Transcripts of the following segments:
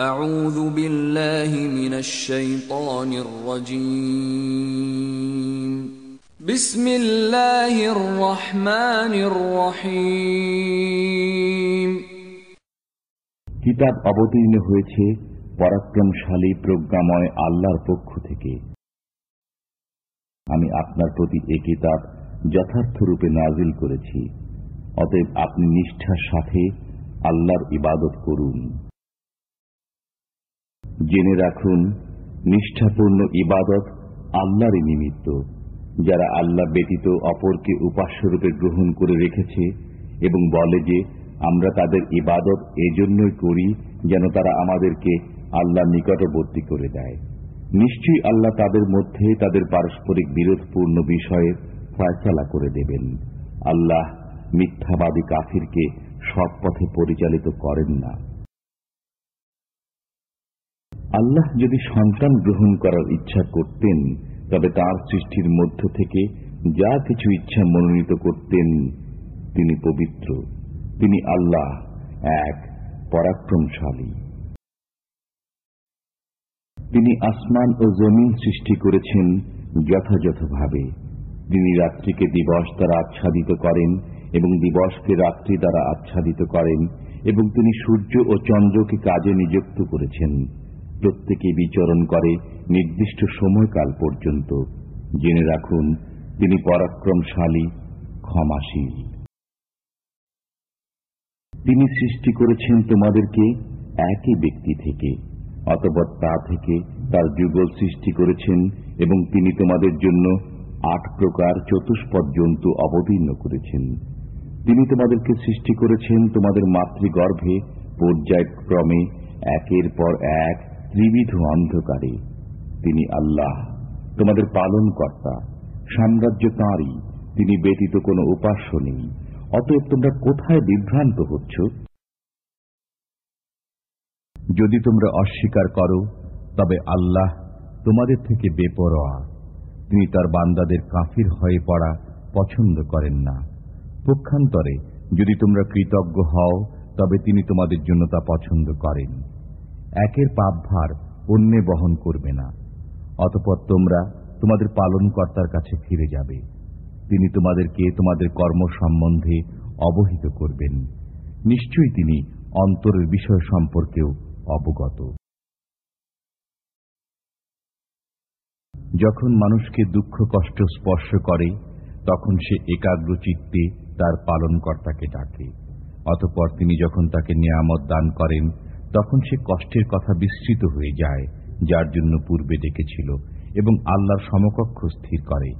কিতাব অবতীর্ণ হয়েছে পরাক্রমশালী প্রজ্ঞাময় আল্লাহর পক্ষ থেকে আমি আপনার প্রতি এ কিতাব যথার্থরূপে নাজিল করেছি অতএব আপনি নিষ্ঠার সাথে আল্লাহর ইবাদত করুন জেনে রাখুন নিষ্ঠাপূর্ণ ইবাদত আল্লাহরই নিমিত্ত যারা আল্লাহ ব্যতীত অপরকে উপাস্যরূপে গ্রহণ করে রেখেছে এবং বলে যে আমরা তাদের ইবাদত এজন্যই করি যেন তারা আমাদেরকে আল্লাহ নিকটবর্তী করে দেয় নিশ্চয়ই আল্লাহ তাদের মধ্যে তাদের পারস্পরিক বিরোধপূর্ণ বিষয়ে ফয়সালা করে দেবেন আল্লাহ মিথ্যাবাদী কাফিরকে সৎ পথে পরিচালিত করেন না আল্লাহ যদি সন্তান গ্রহণ করার ইচ্ছা করতেন তবে তার সৃষ্টির মধ্য থেকে যা কিছু ইচ্ছা মনোনীত করতেন তিনি পবিত্র তিনি আল্লাহ এক পরাক্রমশালী তিনি আসমান ও জমিন সৃষ্টি করেছেন যথাযথভাবে তিনি রাত্রিকে দিবস দ্বারা আচ্ছাদিত করেন এবং দিবসকে রাত্রি দ্বারা আচ্ছাদিত করেন এবং তিনি সূর্য ও চন্দ্রকে কাজে নিযুক্ত করেছেন প্রত্যেকে বিচরণ করে নির্দিষ্ট সময়কাল পর্যন্ত জেনে রাখুন তিনি পরাক্রমশালী ক্ষমাশীল তিনি সৃষ্টি করেছেন তোমাদেরকে একই ব্যক্তি থেকে অতপর তা থেকে তার যুগল সৃষ্টি করেছেন এবং তিনি তোমাদের জন্য আট প্রকার চতুষ্পদ জন্তু অবতীর্ণ করেছেন তিনি তোমাদেরকে সৃষ্টি করেছেন তোমাদের মাতৃগর্ভে পর্যায়ক্রমে একের পর এক ত্রিবিধ অন্ধকারে তিনি আল্লাহ তোমাদের পালন কর্তা সাম্রাজ্য তাঁরই তিনি ব্যতীত কোনো উপাস্য নেই অতএব তোমরা কোথায় বিভ্রান্ত হচ্ছ যদি তোমরা অস্বীকার করো তবে আল্লাহ তোমাদের থেকে বেপরোয়া তিনি তার বান্দাদের কাফির হয়ে পড়া পছন্দ করেন না পক্ষান্তরে যদি তোমরা কৃতজ্ঞ হও তবে তিনি তোমাদের জন্য তা পছন্দ করেন একের পাপ ভার অন্যে বহন করবে না অতপর তোমরা তোমাদের পালনকর্তার কাছে ফিরে যাবে তিনি তোমাদেরকে তোমাদের কর্ম সম্বন্ধে অবহিত করবেন নিশ্চয়ই তিনি অন্তরের বিষয় সম্পর্কেও অবগত যখন মানুষকে দুঃখ কষ্ট স্পর্শ করে তখন সে একাগ্র চিত্তে তার পালনকর্তাকে ডাকে অতপর তিনি যখন তাকে নিয়ামত দান করেন তখন সে কষ্টের কথা বিস্মৃত হয়ে যায় যার জন্য পূর্বে ডেকেছিল এবং আল্লাহর সমকক্ষ স্থির করে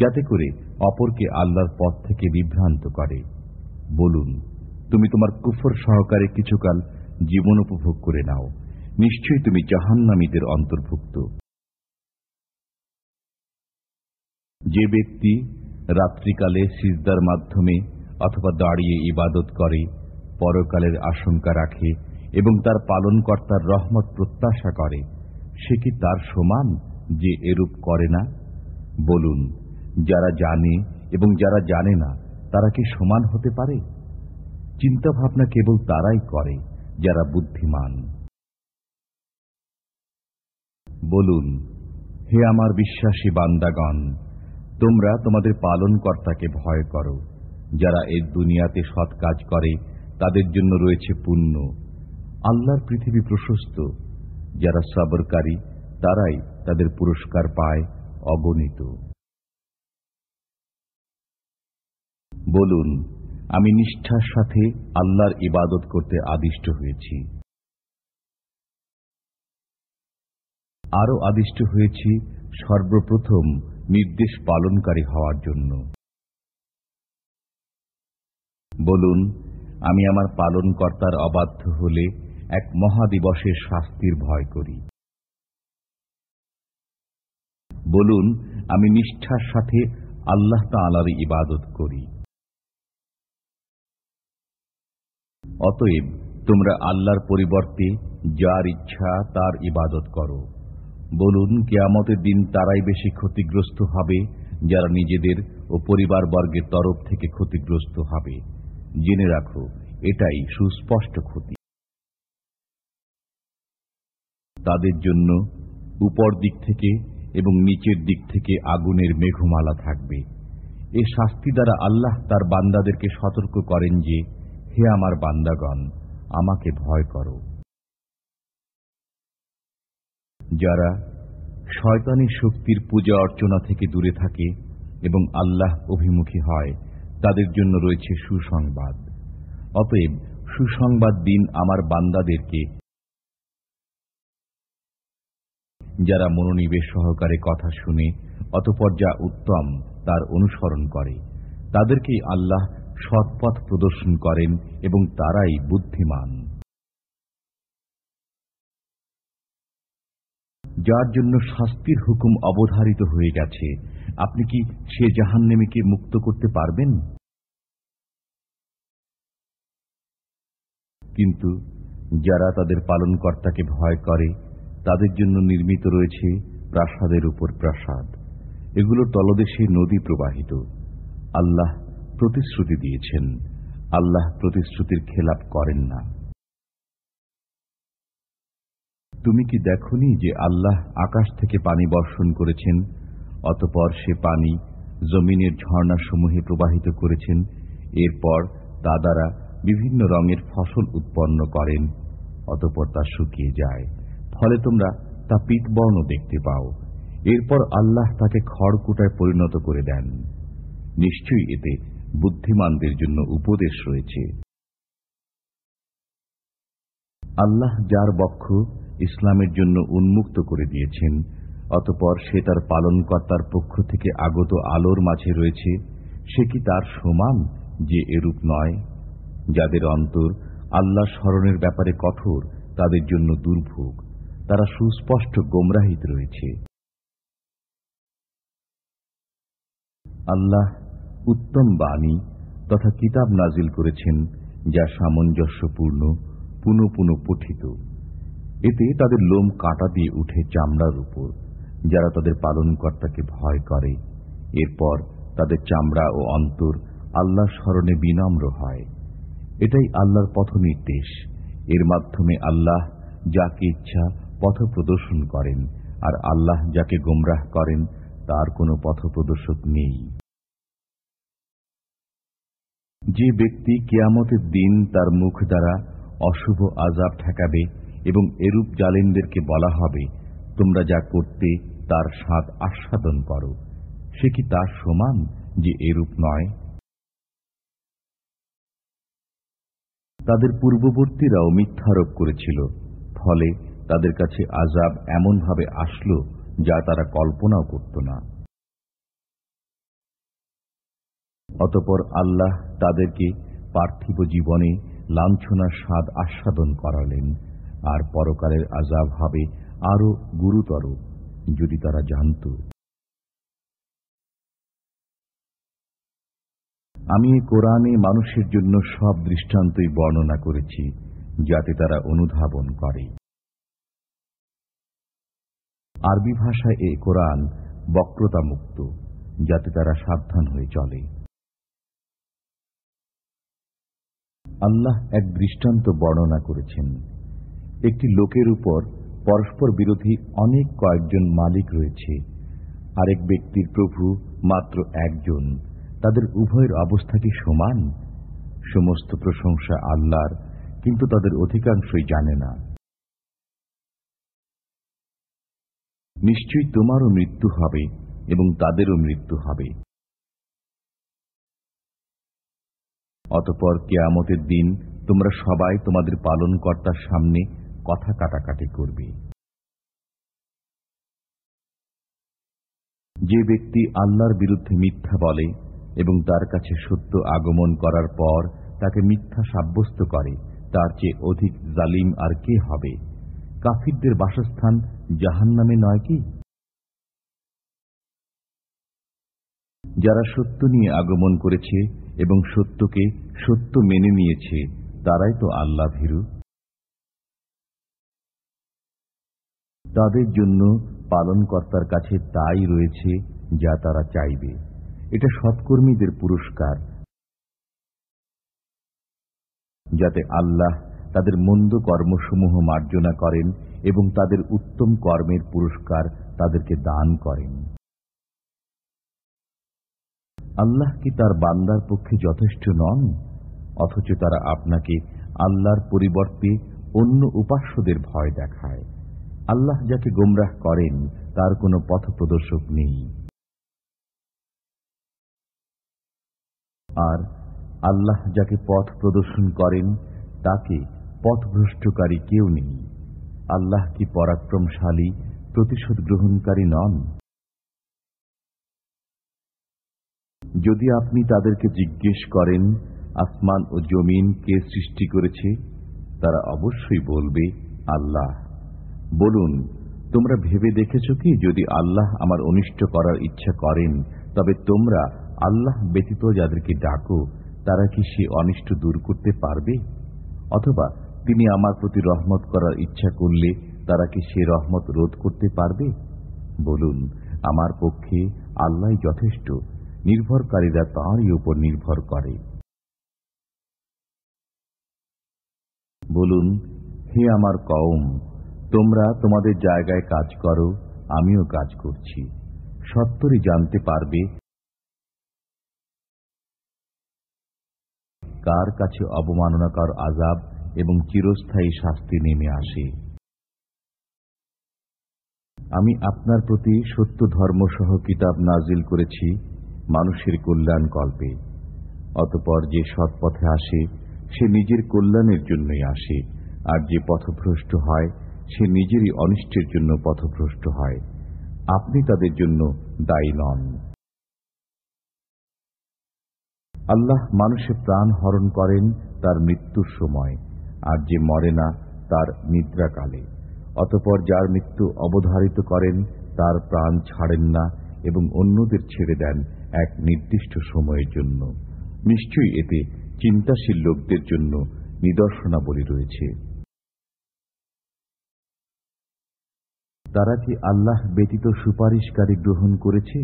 যাতে করে অপরকে আল্লাহর পথ থেকে বিভ্রান্ত করে বলুন তুমি তোমার কুফর সহকারে কিছুকাল জীবন উপভোগ করে নাও নিশ্চয়ই তুমি জাহান্নামীদের অন্তর্ভুক্ত যে ব্যক্তি রাত্রিকালে সিজদার মাধ্যমে অথবা দাঁড়িয়ে ইবাদত করে পরকালের আশঙ্কা রাখে এবং তার পালনকর্তার রহমত প্রত্যাশা করে সে কি তার সমান যে এরূপ করে না বলুন যারা জানে এবং যারা জানে না তারা কি সমান হতে পারে চিন্তাভাবনা কেবল তারাই করে যারা বুদ্ধিমান বলুন হে আমার বিশ্বাসী বান্দাগণ তোমরা তোমাদের পালনকর্তাকে ভয় করো যারা এর দুনিয়াতে সৎ কাজ করে তাদের জন্য রয়েছে পুণ্য আল্লাহর পৃথিবী প্রশস্ত যারা সাবরকারী তারাই তাদের পুরস্কার পায় অগণিত বলুন আমি নিষ্ঠার সাথে আল্লাহর ইবাদত করতে আদিষ্ট হয়েছি আরও আদিষ্ট হয়েছি সর্বপ্রথম নির্দেশ পালনকারী হওয়ার জন্য বলুন আমি আমার পালনকর্তার অবাধ্য হলে এক মহাদিবসের শাস্তির ভয় করি বলুন আমি নিষ্ঠার সাথে আল্লাহ তালার ইবাদত করি অতএব তোমরা আল্লাহর পরিবর্তে যার ইচ্ছা তার ইবাদত করো বলুন কেয়ামতের দিন তারাই বেশি ক্ষতিগ্রস্ত হবে যারা নিজেদের ও পরিবার বর্গের তরফ থেকে ক্ষতিগ্রস্ত হবে জেনে রাখো এটাই সুস্পষ্ট ক্ষতি তাদের জন্য উপর দিক থেকে এবং নিচের দিক থেকে আগুনের মেঘমালা থাকবে এ শাস্তি দ্বারা আল্লাহ তার বান্দাদেরকে সতর্ক করেন যে হে আমার বান্দাগণ আমাকে ভয় করো যারা শয়তানি শক্তির পূজা অর্চনা থেকে দূরে থাকে এবং আল্লাহ অভিমুখী হয় তাদের জন্য রয়েছে সুসংবাদ অতএব সুসংবাদ দিন আমার বান্দাদেরকে যারা মনোনিবেশ সহকারে কথা শুনে অতপর যা উত্তম তার অনুসরণ করে তাদেরকেই আল্লাহ সৎপথ প্রদর্শন করেন এবং তারাই বুদ্ধিমান যার জন্য শাস্তির হুকুম অবধারিত হয়ে গেছে আপনি কি সে জাহান্নেমিকে মুক্ত করতে পারবেন কিন্তু যারা তাদের পালনকর্তাকে ভয় করে তাদের জন্য নির্মিত রয়েছে প্রাসাদের উপর প্রাসাদ এগুলোর তলদেশে নদী প্রবাহিত আল্লাহ প্রতিশ্রুতি দিয়েছেন আল্লাহ প্রতিশ্রুতির খেলাপ করেন না তুমি কি দেখনি যে আল্লাহ আকাশ থেকে পানি বর্ষণ করেছেন অতপর সে পানি জমিনের ঝর্ণাসমূহে প্রবাহিত করেছেন এরপর তা দ্বারা বিভিন্ন রঙের ফসল উৎপন্ন করেন অতপর তা শুকিয়ে যায় ফলে তোমরা তা পিতবর্ণ দেখতে পাও এরপর আল্লাহ তাকে খড়কুটায় পরিণত করে দেন নিশ্চয়ই এতে বুদ্ধিমানদের জন্য উপদেশ রয়েছে আল্লাহ যার বক্ষ ইসলামের জন্য উন্মুক্ত করে দিয়েছেন অতপর সে তার পালনকর্তার পক্ষ থেকে আগত আলোর মাঝে রয়েছে সে কি তার সমান যে এরূপ নয় যাদের অন্তর আল্লাহ স্মরণের ব্যাপারে কঠোর তাদের জন্য দুর্ভোগ তারা সুস্পষ্ট গোমরাহিত রয়েছে আল্লাহ উত্তম বাণী তথা কিতাব নাজিল করেছেন যা সামঞ্জস্যপূর্ণ পুনঃ পুনঃ পঠিত এতে তাদের লোম কাটা দিয়ে উঠে চামড়ার উপর যারা তাদের পালনকর্তাকে ভয় করে এরপর তাদের চামড়া ও অন্তর আল্লাহ স্মরণে বিনম্র হয় এটাই আল্লাহর পথ নির্দেশ এর মাধ্যমে আল্লাহ যাকে ইচ্ছা পথ প্রদর্শন করেন আর আল্লাহ যাকে গোমরাহ করেন তার কোনো পথ প্রদর্শক নেই যে ব্যক্তি কিয়ামতের দিন তার মুখ দ্বারা অশুভ আজাব ঠেকাবে এবং এরূপ জালিমদেরকে বলা হবে তোমরা যা করতে তার স্বাদ আস্বাদন করো সে কি তার সমান যে এরূপ নয় তাদের পূর্ববর্তীরাও মিথ্যারোপ করেছিল ফলে তাদের কাছে আজাব এমনভাবে আসল যা তারা কল্পনাও করত না অতপর আল্লাহ তাদেরকে পার্থিব জীবনে লাঞ্ছনার স্বাদ আস্বাদন করালেন আর পরকালের আজাব হবে আরও গুরুতর যদি তারা জানত আমি কোরআনে মানুষের জন্য সব দৃষ্টান্তই বর্ণনা করেছি যাতে তারা অনুধাবন করে আরবি ভাষায় এ কোরআন বক্রতা মুক্ত যাতে তারা সাবধান হয়ে চলে আল্লাহ এক দৃষ্টান্ত বর্ণনা করেছেন একটি লোকের উপর পরস্পর বিরোধী অনেক কয়েকজন মালিক রয়েছে আরেক ব্যক্তির প্রভু মাত্র একজন তাদের উভয়ের অবস্থা কি সমান সমস্ত প্রশংসা আল্লাহর কিন্তু তাদের অধিকাংশই জানে না নিশ্চয়ই তোমারও মৃত্যু হবে এবং তাদেরও মৃত্যু হবে অতপর কেয়ামতের দিন তোমরা সবাই তোমাদের পালনকর্তার সামনে কথা কাটাকাটি করবে যে ব্যক্তি আল্লাহর বিরুদ্ধে মিথ্যা বলে এবং তার কাছে সত্য আগমন করার পর তাকে মিথ্যা সাব্যস্ত করে তার চেয়ে অধিক জালিম আর কে হবে কাফিরদের বাসস্থান জাহান নামে নয় কি যারা সত্য নিয়ে আগমন করেছে এবং সত্যকে সত্য মেনে নিয়েছে তারাই তো আল্লাহ ভীরু তাদের জন্য পালনকর্তার কাছে তাই রয়েছে যা তারা চাইবে এটা সৎকর্মীদের পুরস্কার যাতে আল্লাহ তাদের মন্দ কর্মসমূহ মার্জনা করেন এবং তাদের উত্তম কর্মের পুরস্কার তাদেরকে দান করেন আল্লাহ কি তার বান্দার পক্ষে যথেষ্ট নন অথচ তারা আপনাকে আল্লাহর পরিবর্তে অন্য উপাস্যদের ভয় দেখায় আল্লাহ যাকে গোমরাহ করেন তার কোনো পথ প্রদর্শক নেই আর আল্লাহ যাকে পথ প্রদর্শন করেন তাকে পথভ্রষ্টকারী কেউ নেই আল্লাহ কি পরাক্রমশালী প্রতিশোধ গ্রহণকারী নন যদি আপনি তাদেরকে জিজ্ঞেস করেন আসমান ও জমিন কে সৃষ্টি করেছে তারা অবশ্যই বলবে আল্লাহ বলুন তোমরা ভেবে দেখেছ কি যদি আল্লাহ আমার অনিষ্ট করার ইচ্ছা করেন তবে তোমরা আল্লাহ ব্যতীত যাদেরকে ডাকো তারা কি সে অনিষ্ট দূর করতে পারবে অথবা তিনি আমার প্রতি রহমত করার ইচ্ছা করলে তারা কি সে রহমত রোধ করতে পারবে বলুন আমার পক্ষে আল্লাহ যথেষ্ট নির্ভরকারীরা তাঁরই উপর নির্ভর করে বলুন হে আমার কম তোমরা তোমাদের জায়গায় কাজ করো আমিও কাজ করছি সত্তরই জানতে পারবে কার কাছে অবমাননাকর আজাব এবং চিরস্থায়ী শাস্তি নেমে আসে আমি আপনার প্রতি সত্য ধর্মসহ কিতাব নাজিল করেছি মানুষের কল্যাণ কল্পে অতপর যে সৎ পথে আসে সে নিজের কল্যাণের জন্যই আসে আর যে পথভ্রষ্ট হয় সে নিজেরই অনিষ্টের জন্য পথভ্রষ্ট হয় আপনি তাদের জন্য দায়ী নন আল্লাহ মানুষে প্রাণ হরণ করেন তার মৃত্যুর সময় আর যে মরে না তার নিদ্রাকালে অতপর যার মৃত্যু অবধারিত করেন তার প্রাণ ছাড়েন না এবং অন্যদের ছেড়ে দেন এক নির্দিষ্ট সময়ের জন্য নিশ্চয়ই এতে চিন্তাশীল লোকদের জন্য নিদর্শনাবলী রয়েছে তারা কি আল্লাহ ব্যতীত সুপারিশকারী গ্রহণ করেছে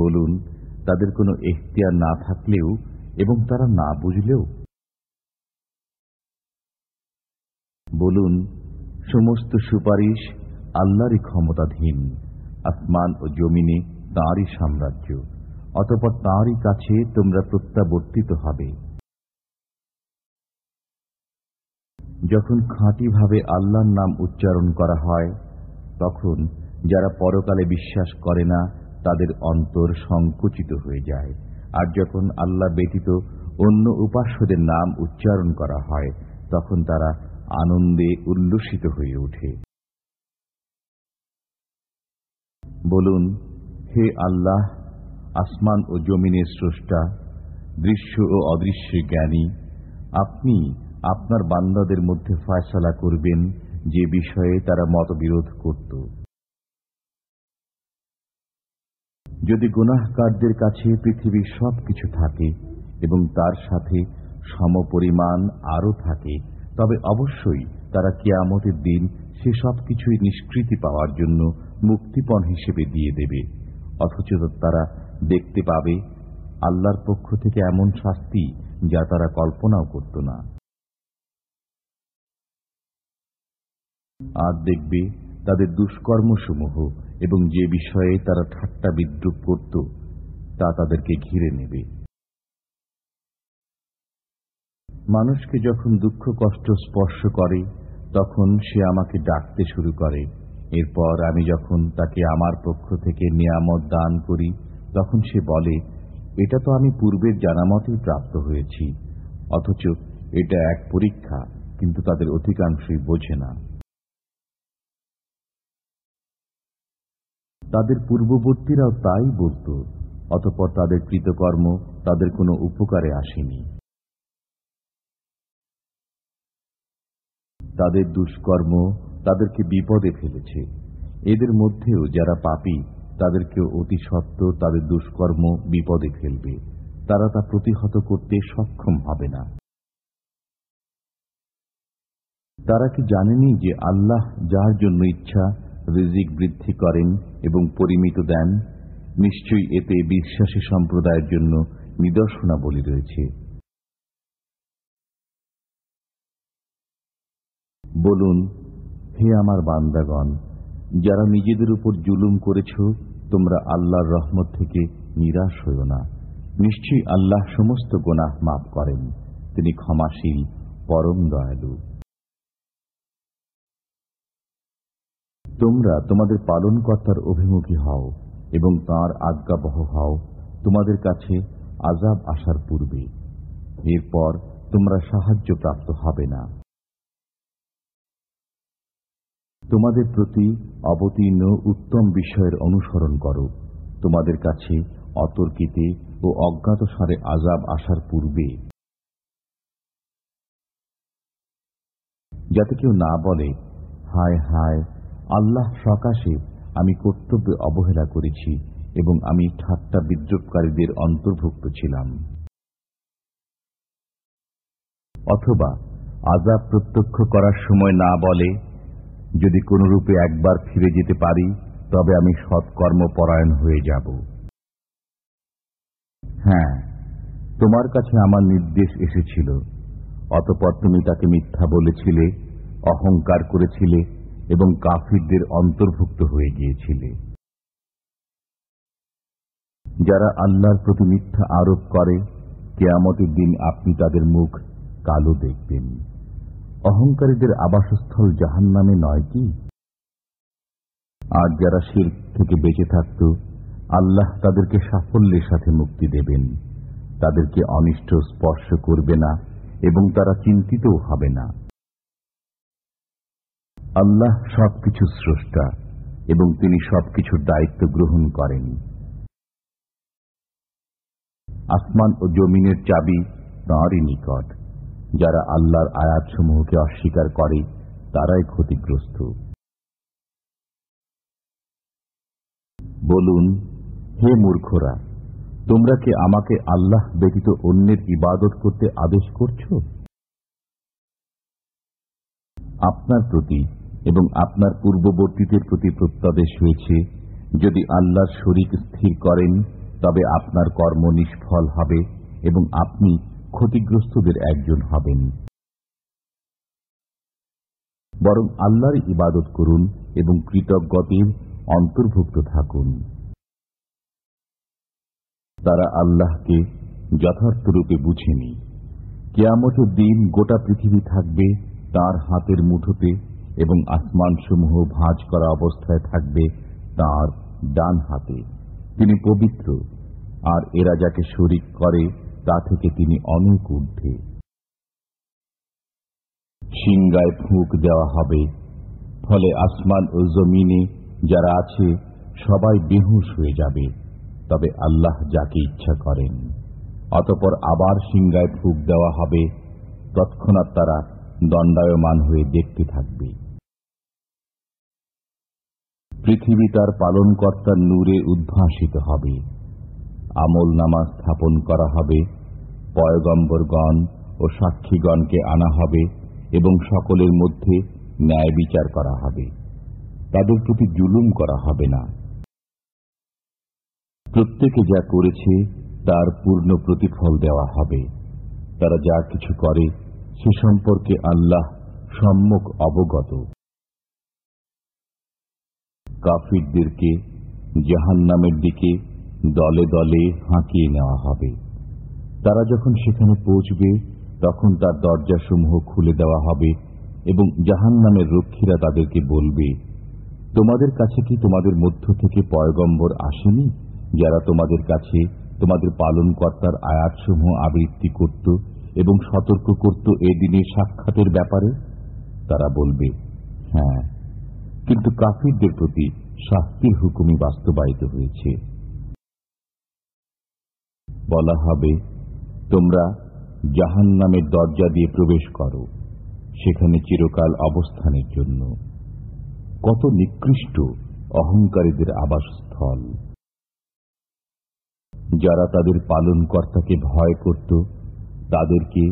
বলুন তাদের কোনো এখতিয়ার না থাকলেও এবং তারা না বুঝলেও বলুন সমস্ত সুপারিশ আল্লাহরই ক্ষমতাধীন আসমান ও জমিনে তাঁরই সাম্রাজ্য অতপর তাঁরই কাছে তোমরা প্রত্যাবর্তিত হবে যখন খাঁটিভাবে আল্লাহর নাম উচ্চারণ করা হয় তখন যারা পরকালে বিশ্বাস করে না তাদের অন্তর সংকুচিত হয়ে যায় আর যখন আল্লাহ ব্যতীত অন্য উপাস্যদের নাম উচ্চারণ করা হয় তখন তারা আনন্দে উল্লসিত হয়ে ওঠে বলুন হে আল্লাহ আসমান ও জমিনের স্রষ্টা দৃশ্য ও অদৃশ্য জ্ঞানী আপনি আপনার বান্দাদের মধ্যে ফায়সালা করবেন যে বিষয়ে তারা মতবিরোধ করত যদি গুনাহকারদের কাছে পৃথিবীর সব কিছু থাকে এবং তার সাথে সমপরিমাণ আরও থাকে তবে অবশ্যই তারা কেয়ামতের দিন সে সব কিছুই নিষ্কৃতি পাওয়ার জন্য মুক্তিপণ হিসেবে দিয়ে দেবে অথচ তারা দেখতে পাবে আল্লাহর পক্ষ থেকে এমন শাস্তি যা তারা কল্পনাও করত না আর দেখবে তাদের দুষ্কর্মসমূহ এবং যে বিষয়ে তারা ঠাট্টা বিদ্রুপ করত তা তাদেরকে ঘিরে নেবে মানুষকে যখন দুঃখ কষ্ট স্পর্শ করে তখন সে আমাকে ডাকতে শুরু করে এরপর আমি যখন তাকে আমার পক্ষ থেকে নিয়ামত দান করি তখন সে বলে এটা তো আমি পূর্বের জানামতেই প্রাপ্ত হয়েছি অথচ এটা এক পরীক্ষা কিন্তু তাদের অধিকাংশই বোঝে না তাদের পূর্ববর্তীরাও তাই বলত অতপর তাদের কৃতকর্ম তাদের কোনো উপকারে আসেনি তাদের দুষ্কর্ম তাদেরকে বিপদে ফেলেছে এদের মধ্যেও যারা পাপি তাদেরকে অতি সত্ত্বর তাদের দুষ্কর্ম বিপদে ফেলবে তারা তা প্রতিহত করতে সক্ষম হবে না তারা কি জানেনি যে আল্লাহ যার জন্য ইচ্ছা রিজিক বৃদ্ধি করেন এবং পরিমিত দেন নিশ্চয়ই এতে বিশ্বাসী সম্প্রদায়ের জন্য নিদর্শনাবলী রয়েছে বলুন হে আমার বান্দাগণ যারা নিজেদের উপর জুলুম করেছ তোমরা আল্লাহর রহমত থেকে নিরাশ হইও না নিশ্চয়ই আল্লাহ সমস্ত গোনাহ মাফ করেন তিনি ক্ষমাশীল পরম দয়ালু তোমরা তোমাদের পালনকর্তার অভিমুখী হও এবং তাঁর আজ্ঞাবহ হও তোমাদের কাছে আজাব আসার পূর্বে এরপর তোমরা সাহায্য প্রাপ্ত হবে না তোমাদের প্রতি অবতীর্ণ উত্তম বিষয়ের অনুসরণ করো তোমাদের কাছে অতর্কিতে ও অজ্ঞাত সারে আজাব আসার পূর্বে যাতে কেউ না বলে হায় হায় আল্লাহ সকাশে আমি কর্তব্যে অবহেলা করেছি এবং আমি ঠাট্টা বিদ্রোপকারীদের অন্তর্ভুক্ত ছিলাম অথবা আজাব প্রত্যক্ষ করার সময় না বলে যদি কোনরূপে একবার ফিরে যেতে পারি তবে আমি সৎকর্মপরায়ণ হয়ে যাব হ্যাঁ তোমার কাছে আমার নির্দেশ এসেছিল অতপর তুমি তাকে মিথ্যা বলেছিলে অহংকার করেছিলে এবং কাফিরদের অন্তর্ভুক্ত হয়ে গিয়েছিলে যারা আল্লাহর প্রতি মিথ্যা আরোপ করে কেয়ামতের দিন আপনি তাদের মুখ কালো দেখবেন অহংকারীদের আবাসস্থল জাহান নামে নয় কি আর যারা শির থেকে বেঁচে থাকত আল্লাহ তাদেরকে সাফল্যের সাথে মুক্তি দেবেন তাদেরকে অনিষ্ট স্পর্শ করবে না এবং তারা চিন্তিতও হবে না আল্লাহ সবকিছু স্রষ্টা এবং তিনি সবকিছুর দায়িত্ব গ্রহণ করেন আসমান ও জমিনের চাবি তাঁরই নিকট যারা আল্লাহর আয়াতসমূহকে অস্বীকার করে তারাই ক্ষতিগ্রস্ত বলুন হে মূর্খরা তোমরা কি আমাকে আল্লাহ ব্যতীত অন্যের ইবাদত করতে আদেশ করছ আপনার প্রতি এবং আপনার পূর্ববর্তীদের প্রতি প্রত্যাদেশ হয়েছে যদি আল্লাহর শরীর স্থির করেন তবে আপনার কর্ম নিষ্ফল হবে এবং আপনি ক্ষতিগ্রস্তদের একজন হবেন বরং আল্লাহর ইবাদত করুন এবং কৃতজ্ঞতির অন্তর্ভুক্ত থাকুন তারা আল্লাহকে যথার্থরূপে বুঝেনি কেয়ামতের দিন গোটা পৃথিবী থাকবে তার হাতের মুঠোতে এবং আসমানসমূহ ভাঁজ করা অবস্থায় থাকবে তার ডান হাতে তিনি পবিত্র আর এরা যাকে শরিক করে তা থেকে তিনি অনেক ঊর্ধ্বে সিংগায় ফুঁক দেওয়া হবে ফলে আসমান ও জমিনে যারা আছে সবাই বেহুশ হয়ে যাবে তবে আল্লাহ যাকে ইচ্ছা করেন অতপর আবার সিংগায় ফুঁক দেওয়া হবে তৎক্ষণাৎ তারা দণ্ডায়মান হয়ে দেখতে থাকবে পৃথিবী তার পালনকর্তার নূরে উদ্ভাসিত হবে আমল নামা স্থাপন করা হবে পয়গম্বরগণ ও সাক্ষীগণকে আনা হবে এবং সকলের মধ্যে ন্যায় বিচার করা হবে তাদের প্রতি জুলুম করা হবে না প্রত্যেকে যা করেছে তার পূর্ণ প্রতিফল দেওয়া হবে তারা যা কিছু করে সে সম্পর্কে আল্লাহ সম্মুখ অবগত কাফিরদেরকে জাহান্নামের দিকে দলে দলে হাঁকিয়ে নেওয়া হবে তারা যখন সেখানে পৌঁছবে তখন তার দরজাসমূহ খুলে দেওয়া হবে এবং জাহান নামের রক্ষীরা তাদেরকে বলবে তোমাদের কাছে কি তোমাদের মধ্য থেকে পয়গম্বর আসেনি যারা তোমাদের কাছে তোমাদের পালনকর্তার আয়াতসমূহ আবৃত্তি করত এবং সতর্ক করত এ দিনের সাক্ষাতের ব্যাপারে তারা বলবে হ্যাঁ কিন্তু কাফিরদের প্রতি শাস্তির হুকুমই বাস্তবায়িত হয়েছে বলা হবে তোমরা জাহান নামের দরজা দিয়ে প্রবেশ করো সেখানে চিরকাল অবস্থানের জন্য কত নিকৃষ্ট অহংকারীদের আবাসস্থল যারা তাদের পালনকর্তাকে ভয় করত তাদেরকে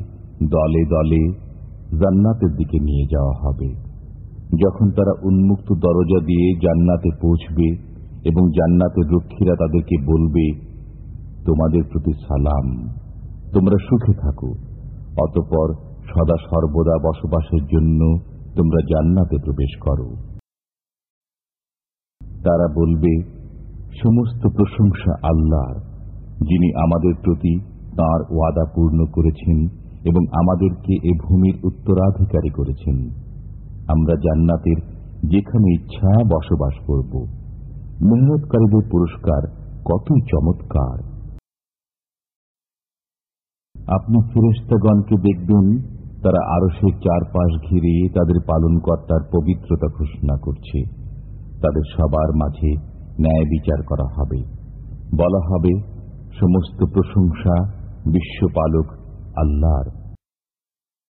দলে দলে জান্নাতের দিকে নিয়ে যাওয়া হবে যখন তারা উন্মুক্ত দরজা দিয়ে জান্নাতে পৌঁছবে এবং জান্নাতের রক্ষীরা তাদেরকে বলবে তোমাদের প্রতি সালাম তোমরা সুখে থাকো অতপর সদা সর্বদা বসবাসের জন্য তোমরা জান্নাতে প্রবেশ করো তারা বলবে সমস্ত প্রশংসা আল্লাহর যিনি আমাদের প্রতি তাঁর ওয়াদা পূর্ণ করেছেন এবং আমাদেরকে এ ভূমির উত্তরাধিকারী করেছেন আমরা জান্নাতের যেখানে ইচ্ছা বসবাস করব মেহনতকারীদের পুরস্কার কতই চমৎকার আপনি ফেরেস্তাগণকে দেখবেন তারা আরো সে চারপাশ ঘিরে তাদের পালনকর্তার পবিত্রতা ঘোষণা করছে তাদের সবার মাঝে ন্যায় বিচার করা হবে বলা হবে সমস্ত প্রশংসা বিশ্বপালক আল্লাহর